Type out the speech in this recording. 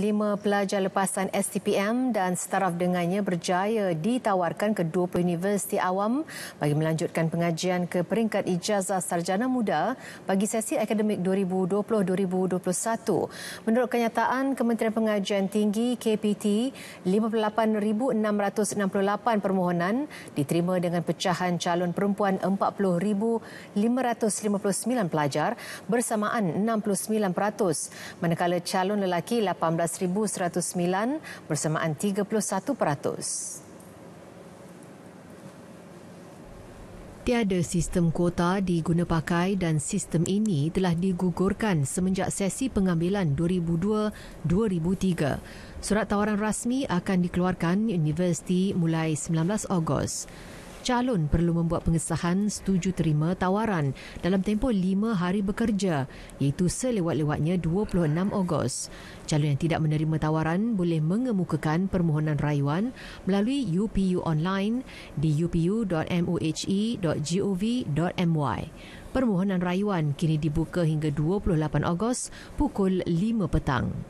Lima pelajar lepasan STPM dan setaraf dengannya berjaya ditawarkan ke 20 universiti awam bagi melanjutkan pengajian ke peringkat ijazah sarjana muda bagi sesi akademik 2020-2021. Menurut kenyataan Kementerian Pengajian Tinggi KPT, 58,668 permohonan diterima dengan pecahan calon perempuan 40,559 pelajar bersamaan 69%, manakala calon lelaki 8 18,109 bersamaan 31 peratus. Tiada sistem kuota diguna pakai dan sistem ini telah digugurkan semenjak sesi pengambilan 2002-2003. Surat tawaran rasmi akan dikeluarkan universiti mulai 19 Ogos calon perlu membuat pengesahan setuju terima tawaran dalam tempoh lima hari bekerja iaitu selewat-lewatnya 26 Ogos. Calon yang tidak menerima tawaran boleh mengemukakan permohonan rayuan melalui UPU online di upu.mohe.gov.my. Permohonan rayuan kini dibuka hingga 28 Ogos pukul 5 petang.